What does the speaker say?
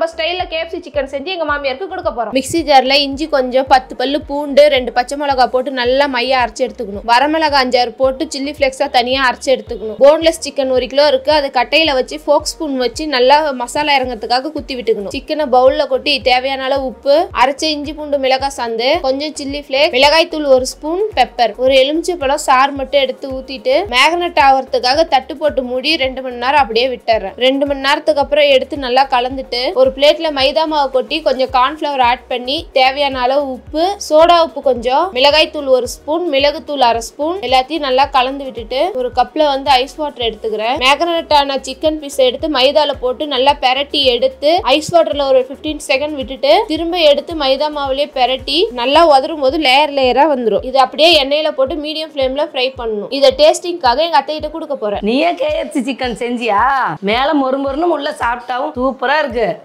நம்ம ஸ்டைலில் KFC chicken செஞ்சு எங்கள் மாமியாருக்கு கொடுக்க போகிறோம் மிக்சி ஜாரில் இஞ்சி கொஞ்சம் பத்து பல்லு பூண்டு ரெண்டு பச்சை மிளகாய் போட்டு நல்லா மைய அரைச்சி எடுத்துக்கணும் வரமிளகா அஞ்சாறு போட்டு சில்லி ஃப்ளெக்ஸாக தனியாக அரைச்சி எடுத்துக்கணும் போன்லெஸ் சிக்கன் ஒரு கிலோ இருக்குது அது கட்டையில் வச்சு ஃபோக் ஸ்பூன் வச்சு நல்லா மசாலா இறங்கிறதுக்காக குத்தி விட்டுக்கணும் சிக்கனை பவுலில் கொட்டி தேவையான அளவு உப்பு அரைச்ச இஞ்சி பூண்டு மிளகாய் சாந்து கொஞ்சம் சில்லி ஃப்ளேக் மிளகாய் தூள் ஒரு ஸ்பூன் பெப்பர் ஒரு எலுமிச்சை பழம் சாறு மட்டும் எடுத்து ஊத்திட்டு மேக்னெட் ஆகிறதுக்காக தட்டு போட்டு மூடி ரெண்டு மணி நேரம் அப்படியே விட்டுறேன் ரெண்டு மணி நேரத்துக்கு அப்புறம் எடுத்து நல்லா கலந்துட்டு ஒரு ஒரு பிளேட்டில் மைதா மாவு கொட்டி கொஞ்சம் கார்ன்ஃப்ளவர் ஆட் பண்ணி தேவையான அளவு உப்பு சோடா உப்பு கொஞ்சம் மிளகாய் தூள் ஒரு ஸ்பூன் மிளகு தூள் அரை ஸ்பூன் எல்லாத்தையும் நல்லா கலந்து விட்டுட்டு ஒரு கப்பில் வந்து ஐஸ் வாட்டர் எடுத்துக்கிறேன் மேக்னட் சிக்கன் பீஸ் எடுத்து மைதாவில் போட்டு நல்லா பெரட்டி எடுத்து ஐஸ் வாட்டரில் ஒரு ஃபிஃப்டீன் செகண்ட் விட்டுட்டு திரும்ப எடுத்து மைதா மாவுலேயே பெரட்டி நல்லா உதரும் போது லேயர் லேயராக வந்துடும் இது அப்படியே எண்ணெயில் போட்டு மீடியம் ஃப்ளேமில் ஃப்ரை பண்ணணும் இதை டேஸ்டிங்காக எங்கள் அத்தைகிட்ட கொடுக்க போகிறேன் நீயே கேஎஃப்சி சிக்கன் செஞ்சியா மேலே மொறு மொறுன்னு உள்ள சாப்பிட்டாவும் சூப்பராக இருக்கு